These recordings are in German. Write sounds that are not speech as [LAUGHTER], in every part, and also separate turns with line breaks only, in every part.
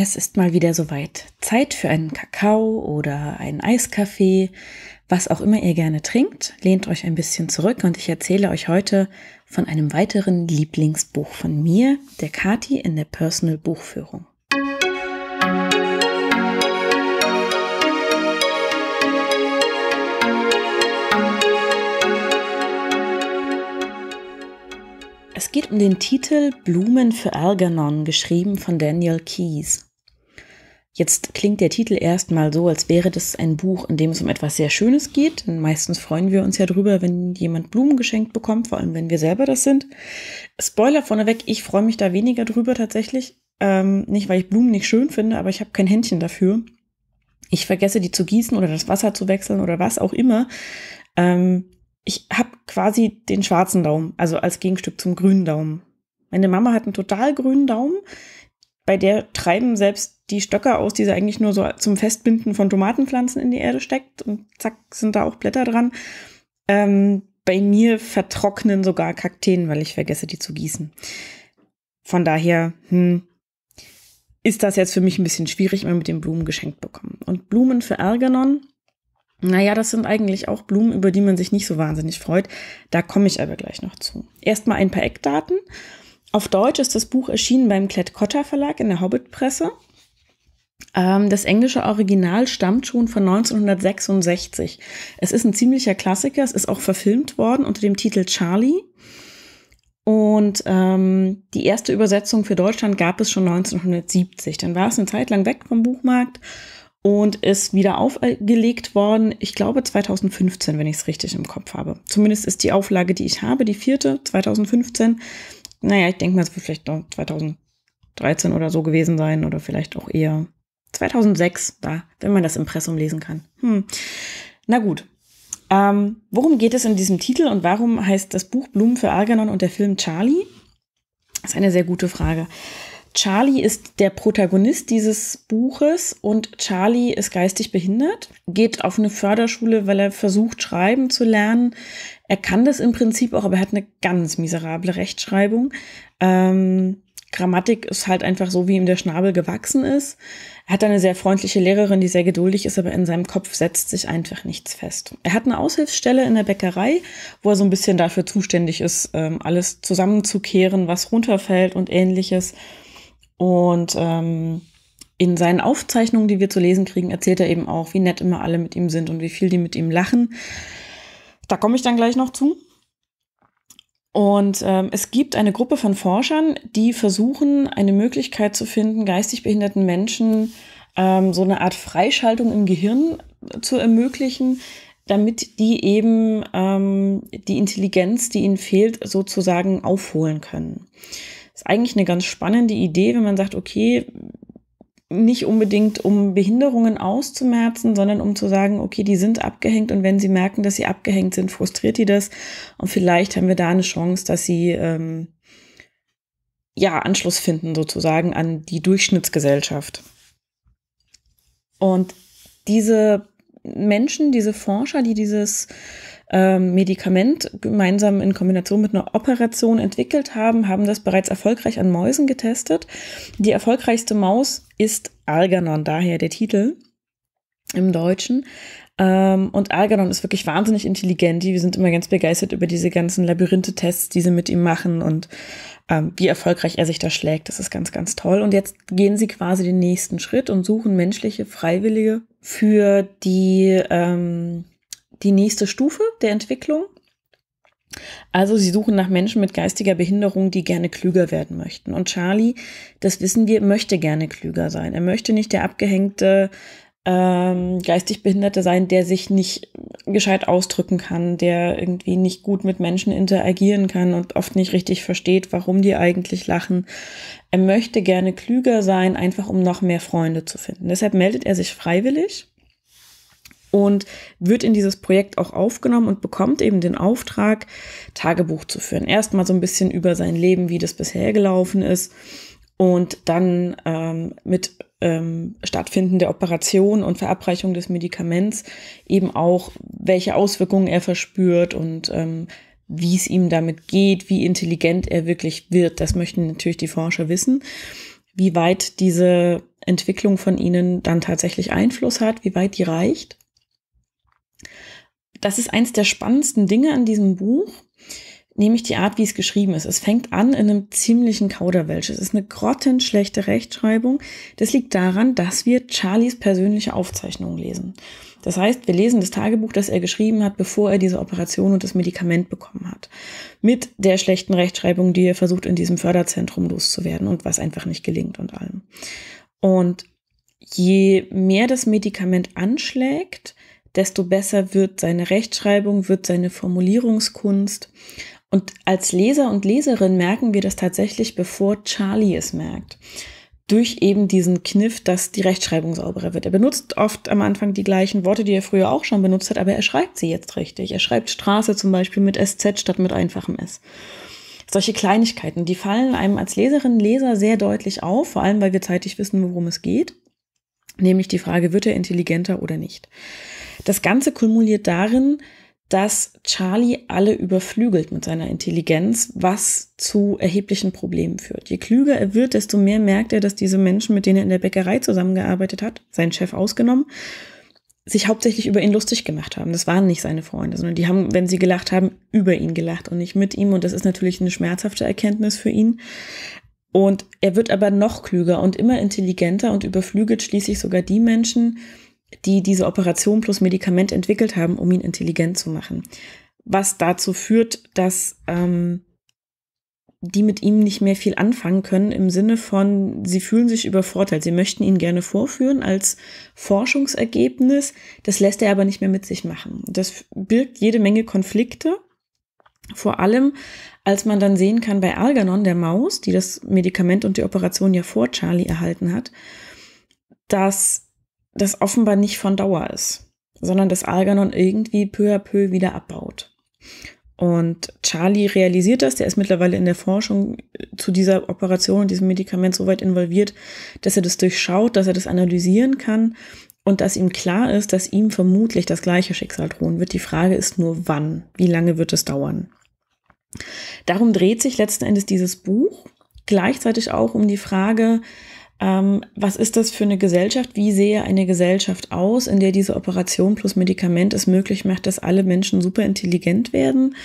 Es ist mal wieder soweit. Zeit für einen Kakao oder einen Eiskaffee, was auch immer ihr gerne trinkt. Lehnt euch ein bisschen zurück und ich erzähle euch heute von einem weiteren Lieblingsbuch von mir, der Kati in der Personal Buchführung. Es geht um den Titel Blumen für Algernon, geschrieben von Daniel Keyes. Jetzt klingt der Titel erstmal so, als wäre das ein Buch, in dem es um etwas sehr Schönes geht. Denn meistens freuen wir uns ja drüber, wenn jemand Blumen geschenkt bekommt, vor allem wenn wir selber das sind. Spoiler vorneweg, ich freue mich da weniger drüber tatsächlich. Ähm, nicht, weil ich Blumen nicht schön finde, aber ich habe kein Händchen dafür. Ich vergesse, die zu gießen oder das Wasser zu wechseln oder was auch immer. Ähm, ich habe quasi den schwarzen Daumen, also als Gegenstück zum grünen Daumen. Meine Mama hat einen total grünen Daumen bei der treiben selbst die Stöcker aus, die sie eigentlich nur so zum Festbinden von Tomatenpflanzen in die Erde steckt und zack, sind da auch Blätter dran. Ähm, bei mir vertrocknen sogar Kakteen, weil ich vergesse, die zu gießen. Von daher hm, ist das jetzt für mich ein bisschen schwierig, immer mit den Blumen geschenkt bekommen. Und Blumen für Erganon, naja, das sind eigentlich auch Blumen, über die man sich nicht so wahnsinnig freut. Da komme ich aber gleich noch zu. Erstmal ein paar Eckdaten. Auf Deutsch ist das Buch erschienen beim Klett-Cotta Verlag in der Hobbit-Presse. Ähm, das englische Original stammt schon von 1966. Es ist ein ziemlicher Klassiker. Es ist auch verfilmt worden unter dem Titel Charlie. Und ähm, die erste Übersetzung für Deutschland gab es schon 1970. Dann war es eine Zeit lang weg vom Buchmarkt und ist wieder aufgelegt worden, ich glaube 2015, wenn ich es richtig im Kopf habe. Zumindest ist die Auflage, die ich habe, die vierte, 2015, naja, ich denke mal, es wird vielleicht noch 2013 oder so gewesen sein oder vielleicht auch eher 2006, da, wenn man das Impressum lesen kann. Hm. Na gut. Ähm, worum geht es in diesem Titel und warum heißt das Buch Blumen für Arganon und der Film Charlie? Das ist eine sehr gute Frage. Charlie ist der Protagonist dieses Buches und Charlie ist geistig behindert, geht auf eine Förderschule, weil er versucht, schreiben zu lernen. Er kann das im Prinzip auch, aber er hat eine ganz miserable Rechtschreibung. Ähm, Grammatik ist halt einfach so, wie ihm der Schnabel gewachsen ist. Er hat eine sehr freundliche Lehrerin, die sehr geduldig ist, aber in seinem Kopf setzt sich einfach nichts fest. Er hat eine Aushilfsstelle in der Bäckerei, wo er so ein bisschen dafür zuständig ist, ähm, alles zusammenzukehren, was runterfällt und ähnliches. Und ähm, in seinen Aufzeichnungen, die wir zu lesen kriegen, erzählt er eben auch, wie nett immer alle mit ihm sind und wie viel die mit ihm lachen. Da komme ich dann gleich noch zu. Und ähm, es gibt eine Gruppe von Forschern, die versuchen, eine Möglichkeit zu finden, geistig behinderten Menschen ähm, so eine Art Freischaltung im Gehirn zu ermöglichen, damit die eben ähm, die Intelligenz, die ihnen fehlt, sozusagen aufholen können. Ist eigentlich eine ganz spannende Idee, wenn man sagt, okay, nicht unbedingt um Behinderungen auszumerzen, sondern um zu sagen, okay, die sind abgehängt und wenn sie merken, dass sie abgehängt sind, frustriert die das und vielleicht haben wir da eine Chance, dass sie ähm, ja Anschluss finden sozusagen an die Durchschnittsgesellschaft. Und diese Menschen, diese Forscher, die dieses ähm, Medikament gemeinsam in Kombination mit einer Operation entwickelt haben, haben das bereits erfolgreich an Mäusen getestet. Die erfolgreichste Maus ist Arganon, daher der Titel im Deutschen. Ähm, und Arganon ist wirklich wahnsinnig intelligent. Wir sind immer ganz begeistert über diese ganzen Labyrinthe-Tests, die sie mit ihm machen und ähm, wie erfolgreich er sich da schlägt. Das ist ganz, ganz toll. Und jetzt gehen sie quasi den nächsten Schritt und suchen menschliche Freiwillige für die ähm, die nächste Stufe der Entwicklung. Also sie suchen nach Menschen mit geistiger Behinderung, die gerne klüger werden möchten. Und Charlie, das wissen wir, möchte gerne klüger sein. Er möchte nicht der abgehängte ähm, geistig Behinderte sein, der sich nicht gescheit ausdrücken kann, der irgendwie nicht gut mit Menschen interagieren kann und oft nicht richtig versteht, warum die eigentlich lachen. Er möchte gerne klüger sein, einfach um noch mehr Freunde zu finden. Deshalb meldet er sich freiwillig und wird in dieses Projekt auch aufgenommen und bekommt eben den Auftrag, Tagebuch zu führen. Erstmal so ein bisschen über sein Leben, wie das bisher gelaufen ist und dann ähm, mit ähm, Stattfinden der Operation und Verabreichung des Medikaments eben auch, welche Auswirkungen er verspürt und ähm, wie es ihm damit geht, wie intelligent er wirklich wird. Das möchten natürlich die Forscher wissen. Wie weit diese Entwicklung von ihnen dann tatsächlich Einfluss hat, wie weit die reicht das ist eins der spannendsten Dinge an diesem Buch, nämlich die Art, wie es geschrieben ist. Es fängt an in einem ziemlichen Kauderwelsch. Es ist eine grottenschlechte Rechtschreibung. Das liegt daran, dass wir Charlies persönliche Aufzeichnungen lesen. Das heißt, wir lesen das Tagebuch, das er geschrieben hat, bevor er diese Operation und das Medikament bekommen hat. Mit der schlechten Rechtschreibung, die er versucht, in diesem Förderzentrum loszuwerden und was einfach nicht gelingt und allem. Und je mehr das Medikament anschlägt, desto besser wird seine Rechtschreibung, wird seine Formulierungskunst. Und als Leser und Leserin merken wir das tatsächlich, bevor Charlie es merkt. Durch eben diesen Kniff, dass die Rechtschreibung sauberer wird. Er benutzt oft am Anfang die gleichen Worte, die er früher auch schon benutzt hat, aber er schreibt sie jetzt richtig. Er schreibt Straße zum Beispiel mit SZ statt mit einfachem S. Solche Kleinigkeiten, die fallen einem als Leserin, Leser sehr deutlich auf, vor allem weil wir zeitig wissen, worum es geht. Nämlich die Frage, wird er intelligenter oder nicht? Das Ganze kumuliert darin, dass Charlie alle überflügelt mit seiner Intelligenz, was zu erheblichen Problemen führt. Je klüger er wird, desto mehr merkt er, dass diese Menschen, mit denen er in der Bäckerei zusammengearbeitet hat, seinen Chef ausgenommen, sich hauptsächlich über ihn lustig gemacht haben. Das waren nicht seine Freunde, sondern die haben, wenn sie gelacht haben, über ihn gelacht und nicht mit ihm. Und das ist natürlich eine schmerzhafte Erkenntnis für ihn. Und er wird aber noch klüger und immer intelligenter und überflügelt schließlich sogar die Menschen, die diese Operation plus Medikament entwickelt haben, um ihn intelligent zu machen. Was dazu führt, dass ähm, die mit ihm nicht mehr viel anfangen können, im Sinne von, sie fühlen sich übervorteilt. Sie möchten ihn gerne vorführen als Forschungsergebnis. Das lässt er aber nicht mehr mit sich machen. Das birgt jede Menge Konflikte. Vor allem, als man dann sehen kann bei Algernon, der Maus, die das Medikament und die Operation ja vor Charlie erhalten hat, dass das offenbar nicht von Dauer ist, sondern das Algernon irgendwie peu à peu wieder abbaut. Und Charlie realisiert das, der ist mittlerweile in der Forschung äh, zu dieser Operation und diesem Medikament so weit involviert, dass er das durchschaut, dass er das analysieren kann und dass ihm klar ist, dass ihm vermutlich das gleiche Schicksal drohen wird. Die Frage ist nur, wann, wie lange wird es dauern. Darum dreht sich letzten Endes dieses Buch, gleichzeitig auch um die Frage, ähm, was ist das für eine Gesellschaft? Wie sehe eine Gesellschaft aus, in der diese Operation plus Medikament es möglich macht, dass alle Menschen super intelligent werden?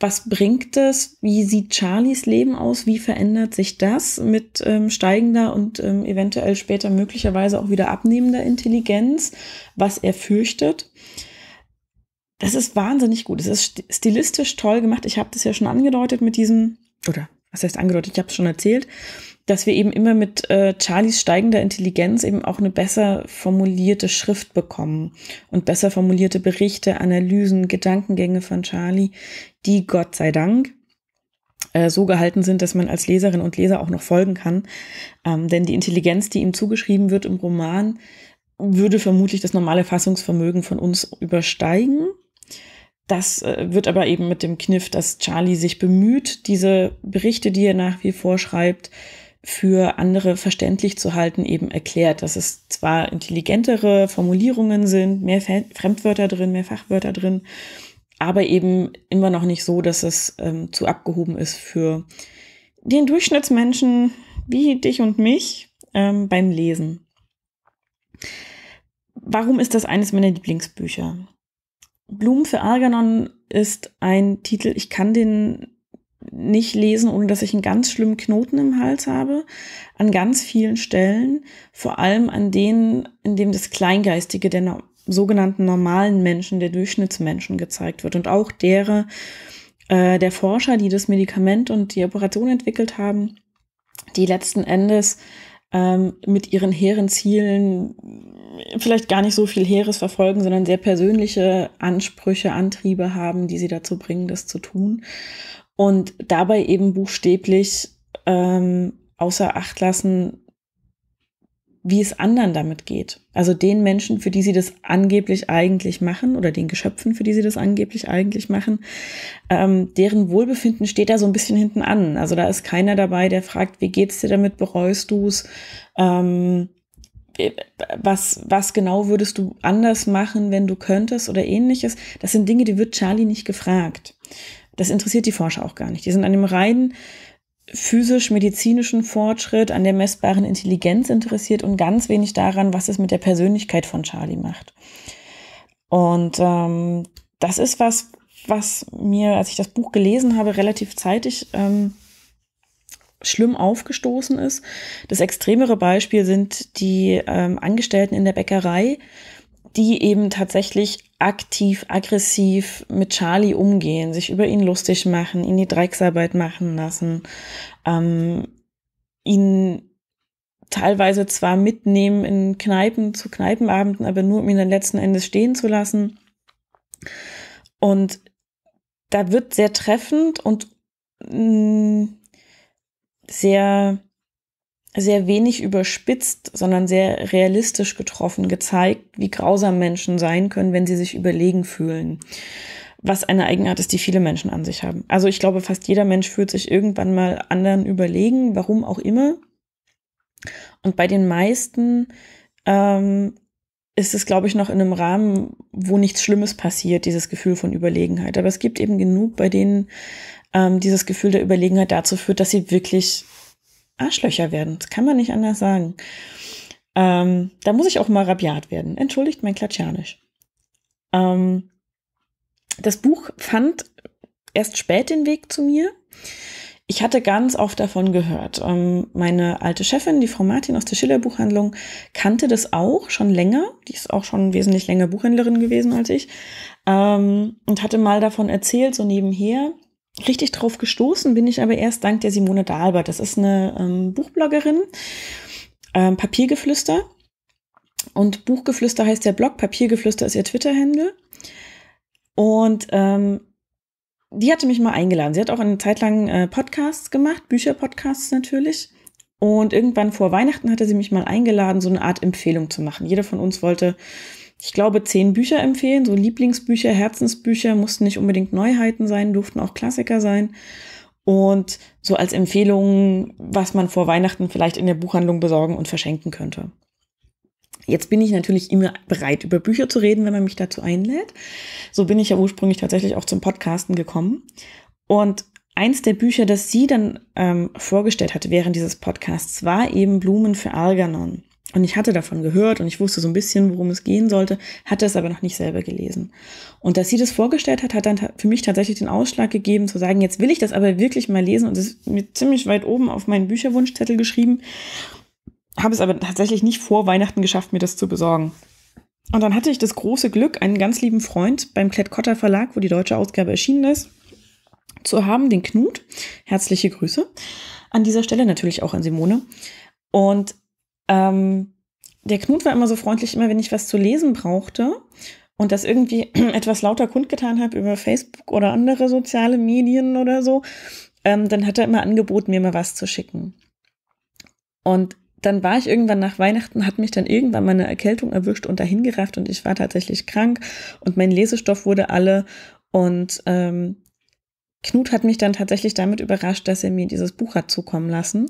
Was bringt das? Wie sieht Charlies Leben aus? Wie verändert sich das mit ähm, steigender und ähm, eventuell später möglicherweise auch wieder abnehmender Intelligenz? Was er fürchtet? Das ist wahnsinnig gut. Es ist stilistisch toll gemacht. Ich habe das ja schon angedeutet mit diesem, oder was heißt angedeutet? Ich habe es schon erzählt dass wir eben immer mit äh, Charlies steigender Intelligenz eben auch eine besser formulierte Schrift bekommen und besser formulierte Berichte, Analysen, Gedankengänge von Charlie, die Gott sei Dank äh, so gehalten sind, dass man als Leserin und Leser auch noch folgen kann. Ähm, denn die Intelligenz, die ihm zugeschrieben wird im Roman, würde vermutlich das normale Fassungsvermögen von uns übersteigen. Das äh, wird aber eben mit dem Kniff, dass Charlie sich bemüht, diese Berichte, die er nach wie vor schreibt, für andere verständlich zu halten, eben erklärt, dass es zwar intelligentere Formulierungen sind, mehr Fremdwörter drin, mehr Fachwörter drin, aber eben immer noch nicht so, dass es ähm, zu abgehoben ist für den Durchschnittsmenschen wie dich und mich ähm, beim Lesen. Warum ist das eines meiner Lieblingsbücher? Blumen für Algernon ist ein Titel, ich kann den nicht lesen, ohne dass ich einen ganz schlimmen Knoten im Hals habe. An ganz vielen Stellen, vor allem an denen, in dem das Kleingeistige der no sogenannten normalen Menschen, der Durchschnittsmenschen gezeigt wird. Und auch derer, äh, der Forscher, die das Medikament und die Operation entwickelt haben, die letzten Endes ähm, mit ihren hehren Zielen vielleicht gar nicht so viel Heeres verfolgen, sondern sehr persönliche Ansprüche, Antriebe haben, die sie dazu bringen, das zu tun und dabei eben buchstäblich ähm, außer Acht lassen, wie es anderen damit geht. Also den Menschen, für die sie das angeblich eigentlich machen oder den Geschöpfen, für die sie das angeblich eigentlich machen, ähm, deren Wohlbefinden steht da so ein bisschen hinten an. Also da ist keiner dabei, der fragt, wie geht's dir damit, bereust du's? Ähm, äh, was, was genau würdest du anders machen, wenn du könntest oder ähnliches? Das sind Dinge, die wird Charlie nicht gefragt, das interessiert die Forscher auch gar nicht. Die sind an dem reinen physisch-medizinischen Fortschritt, an der messbaren Intelligenz interessiert und ganz wenig daran, was es mit der Persönlichkeit von Charlie macht. Und ähm, das ist was, was mir, als ich das Buch gelesen habe, relativ zeitig ähm, schlimm aufgestoßen ist. Das extremere Beispiel sind die ähm, Angestellten in der Bäckerei, die eben tatsächlich aktiv, aggressiv mit Charlie umgehen, sich über ihn lustig machen, ihn die Drecksarbeit machen lassen, ähm, ihn teilweise zwar mitnehmen in Kneipen zu Kneipenabenden, aber nur um ihn dann letzten Endes stehen zu lassen. Und da wird sehr treffend und mh, mm, sehr sehr wenig überspitzt, sondern sehr realistisch getroffen gezeigt, wie grausam Menschen sein können, wenn sie sich überlegen fühlen. Was eine Eigenart ist, die viele Menschen an sich haben. Also ich glaube, fast jeder Mensch fühlt sich irgendwann mal anderen überlegen, warum auch immer. Und bei den meisten ähm, ist es, glaube ich, noch in einem Rahmen, wo nichts Schlimmes passiert, dieses Gefühl von Überlegenheit. Aber es gibt eben genug, bei denen ähm, dieses Gefühl der Überlegenheit dazu führt, dass sie wirklich Arschlöcher werden. Das kann man nicht anders sagen. Ähm, da muss ich auch mal rabiat werden. Entschuldigt mein Klatschanisch. Ähm, das Buch fand erst spät den Weg zu mir. Ich hatte ganz oft davon gehört. Ähm, meine alte Chefin, die Frau Martin aus der Schiller-Buchhandlung, kannte das auch schon länger. Die ist auch schon wesentlich länger Buchhändlerin gewesen als ich. Ähm, und hatte mal davon erzählt, so nebenher. Richtig drauf gestoßen bin ich aber erst dank der Simone Dahlbert. Das ist eine ähm, Buchbloggerin, ähm, Papiergeflüster. Und Buchgeflüster heißt der Blog, Papiergeflüster ist ihr twitter händel Und ähm, die hatte mich mal eingeladen. Sie hat auch eine Zeit lang äh, Podcasts gemacht, Bücher-Podcasts natürlich. Und irgendwann vor Weihnachten hatte sie mich mal eingeladen, so eine Art Empfehlung zu machen. Jeder von uns wollte ich glaube, zehn Bücher empfehlen, so Lieblingsbücher, Herzensbücher, mussten nicht unbedingt Neuheiten sein, durften auch Klassiker sein. Und so als Empfehlungen, was man vor Weihnachten vielleicht in der Buchhandlung besorgen und verschenken könnte. Jetzt bin ich natürlich immer bereit, über Bücher zu reden, wenn man mich dazu einlädt. So bin ich ja ursprünglich tatsächlich auch zum Podcasten gekommen. Und eins der Bücher, das sie dann ähm, vorgestellt hatte während dieses Podcasts, war eben Blumen für Algernon. Und ich hatte davon gehört und ich wusste so ein bisschen, worum es gehen sollte, hatte es aber noch nicht selber gelesen. Und dass sie das vorgestellt hat, hat dann für mich tatsächlich den Ausschlag gegeben, zu sagen, jetzt will ich das aber wirklich mal lesen und es ist mir ziemlich weit oben auf meinen Bücherwunschzettel geschrieben, habe es aber tatsächlich nicht vor Weihnachten geschafft, mir das zu besorgen. Und dann hatte ich das große Glück, einen ganz lieben Freund beim Klett-Cotta Verlag, wo die deutsche Ausgabe erschienen ist, zu haben, den Knut. Herzliche Grüße. An dieser Stelle natürlich auch an Simone. Und ähm, der Knut war immer so freundlich, immer wenn ich was zu lesen brauchte und das irgendwie [CLEARS THROAT] etwas lauter kundgetan habe über Facebook oder andere soziale Medien oder so, ähm, dann hat er immer angeboten, mir mal was zu schicken. Und dann war ich irgendwann nach Weihnachten, hat mich dann irgendwann meine Erkältung erwischt und dahin gerafft und ich war tatsächlich krank und mein Lesestoff wurde alle und ähm, Knut hat mich dann tatsächlich damit überrascht, dass er mir dieses Buch hat zukommen lassen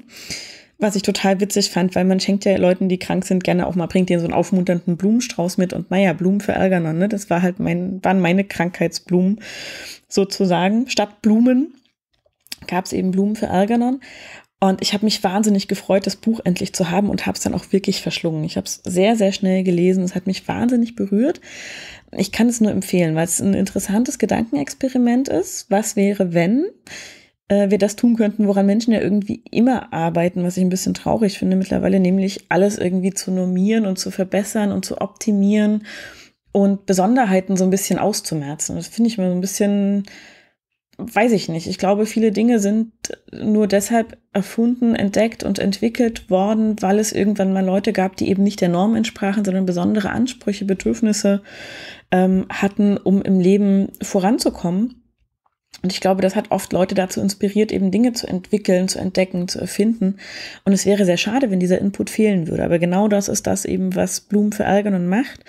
was ich total witzig fand, weil man schenkt ja Leuten, die krank sind, gerne auch mal, bringt denen so einen aufmunternden Blumenstrauß mit und naja, Blumen für Algernon, ne? Das war halt mein, waren meine Krankheitsblumen sozusagen. Statt Blumen gab es eben Blumen für Algernon. Und ich habe mich wahnsinnig gefreut, das Buch endlich zu haben und habe es dann auch wirklich verschlungen. Ich habe es sehr, sehr schnell gelesen. Es hat mich wahnsinnig berührt. Ich kann es nur empfehlen, weil es ein interessantes Gedankenexperiment ist. Was wäre, wenn? äh, wir das tun könnten, woran Menschen ja irgendwie immer arbeiten, was ich ein bisschen traurig finde mittlerweile, nämlich alles irgendwie zu normieren und zu verbessern und zu optimieren und Besonderheiten so ein bisschen auszumerzen. Das finde ich mal so ein bisschen, weiß ich nicht. Ich glaube, viele Dinge sind nur deshalb erfunden, entdeckt und entwickelt worden, weil es irgendwann mal Leute gab, die eben nicht der Norm entsprachen, sondern besondere Ansprüche, Bedürfnisse ähm, hatten, um im Leben voranzukommen. Und ich glaube, das hat oft Leute dazu inspiriert, eben Dinge zu entwickeln, zu entdecken, zu erfinden. Und es wäre sehr schade, wenn dieser Input fehlen würde. Aber genau das ist das eben, was Blumen für Algernon macht.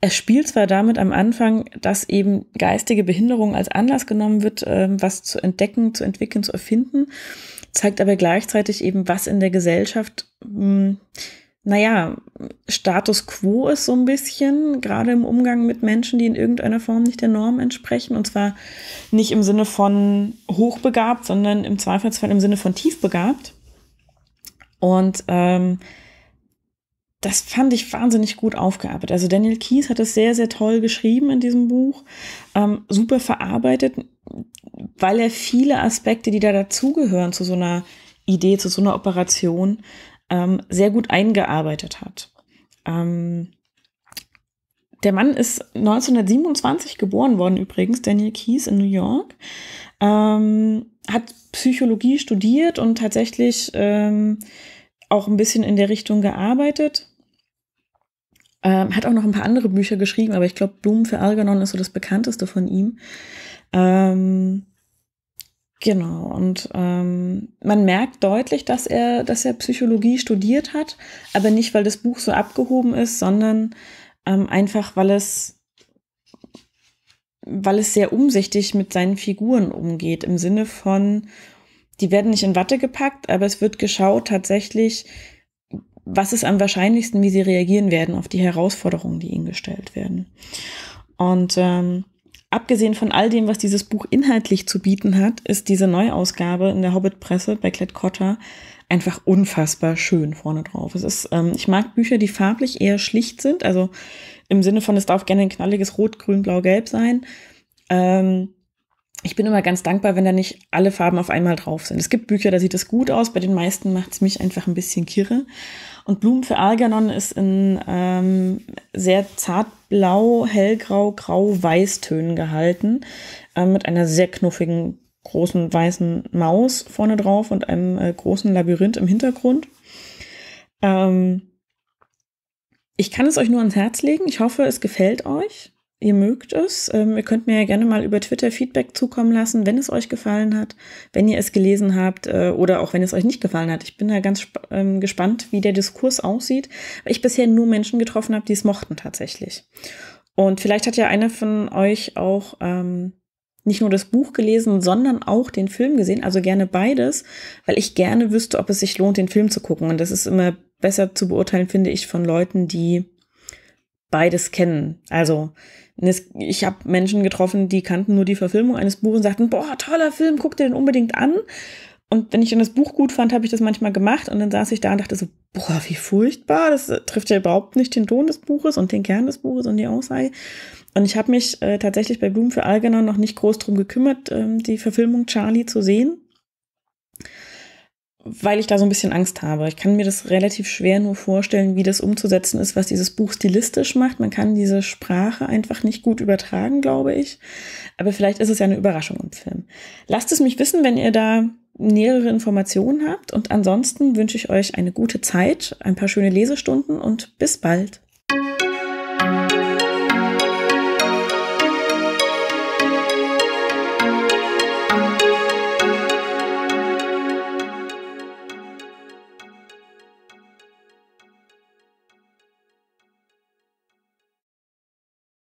Er spielt zwar damit am Anfang, dass eben geistige Behinderung als Anlass genommen wird, ähm, was zu entdecken, zu entwickeln, zu erfinden, zeigt aber gleichzeitig eben, was in der Gesellschaft mh, hm, naja, Status quo ist so ein bisschen, gerade im Umgang mit Menschen, die in irgendeiner Form nicht der Norm entsprechen. Und zwar nicht im Sinne von hochbegabt, sondern im Zweifelsfall im Sinne von tiefbegabt. Und ähm, das fand ich wahnsinnig gut aufgearbeitet. Also Daniel Kies hat es sehr, sehr toll geschrieben in diesem Buch, ähm, super verarbeitet, weil er viele Aspekte, die da dazugehören zu so einer Idee, zu so einer Operation, ähm, sehr gut eingearbeitet hat. Ähm, der Mann ist 1927 geboren worden, übrigens, Daniel Keyes in New York. Ähm, hat Psychologie studiert und tatsächlich ähm, auch ein bisschen in der Richtung gearbeitet. Ähm, hat auch noch ein paar andere Bücher geschrieben, aber ich glaube, Blumen für Algernon ist so das bekannteste von ihm. Ähm, Genau, und ähm, man merkt deutlich, dass er, dass er Psychologie studiert hat, aber nicht, weil das Buch so abgehoben ist, sondern ähm, einfach, weil es, weil es sehr umsichtig mit seinen Figuren umgeht, im Sinne von, die werden nicht in Watte gepackt, aber es wird geschaut tatsächlich, was ist am wahrscheinlichsten, wie sie reagieren werden auf die Herausforderungen, die ihnen gestellt werden. Und ähm, abgesehen von all dem, was dieses Buch inhaltlich zu bieten hat, ist diese Neuausgabe in der Hobbit-Presse bei Klett Cotta einfach unfassbar schön vorne drauf. Es ist, ähm, ich mag Bücher, die farblich eher schlicht sind, also im Sinne von, es darf gerne ein knalliges Rot, Grün, Blau, Gelb sein. Ähm, ich bin immer ganz dankbar, wenn da nicht alle Farben auf einmal drauf sind. Es gibt Bücher, da sieht es gut aus, bei den meisten macht es mich einfach ein bisschen kirre. Und Blumen für Algernon ist in ähm, sehr zartblau, hellgrau, grau, weißtönen gehalten, äh, mit einer sehr knuffigen großen weißen Maus vorne drauf und einem äh, großen Labyrinth im Hintergrund. Ähm, ich kann es euch nur ans Herz legen. Ich hoffe, es gefällt euch. Ihr mögt es. Ähm, ihr könnt mir ja gerne mal über Twitter Feedback zukommen lassen, wenn es euch gefallen hat, wenn ihr es gelesen habt äh, oder auch wenn es euch nicht gefallen hat. Ich bin da ganz ähm, gespannt, wie der Diskurs aussieht, weil ich bisher nur Menschen getroffen habe, die es mochten tatsächlich. Und vielleicht hat ja einer von euch auch ähm, nicht nur das Buch gelesen, sondern auch den Film gesehen, also gerne beides, weil ich gerne wüsste, ob es sich lohnt, den Film zu gucken. Und das ist immer besser zu beurteilen, finde ich, von Leuten, die beides kennen. Also ich habe Menschen getroffen, die kannten nur die Verfilmung eines Buches und sagten, boah, toller Film, guck dir den unbedingt an. Und wenn ich dann das Buch gut fand, habe ich das manchmal gemacht und dann saß ich da und dachte so, boah, wie furchtbar, das äh, trifft ja überhaupt nicht den Ton des Buches und den Kern des Buches und die Aussage. Und ich habe mich äh, tatsächlich bei Blumen für Algernon noch nicht groß drum gekümmert, ähm, die Verfilmung Charlie zu sehen weil ich da so ein bisschen Angst habe. Ich kann mir das relativ schwer nur vorstellen, wie das umzusetzen ist, was dieses Buch stilistisch macht. Man kann diese Sprache einfach nicht gut übertragen, glaube ich. Aber vielleicht ist es ja eine Überraschung im Film. Lasst es mich wissen, wenn ihr da nähere Informationen habt. Und ansonsten wünsche ich euch eine gute Zeit, ein paar schöne Lesestunden und bis bald.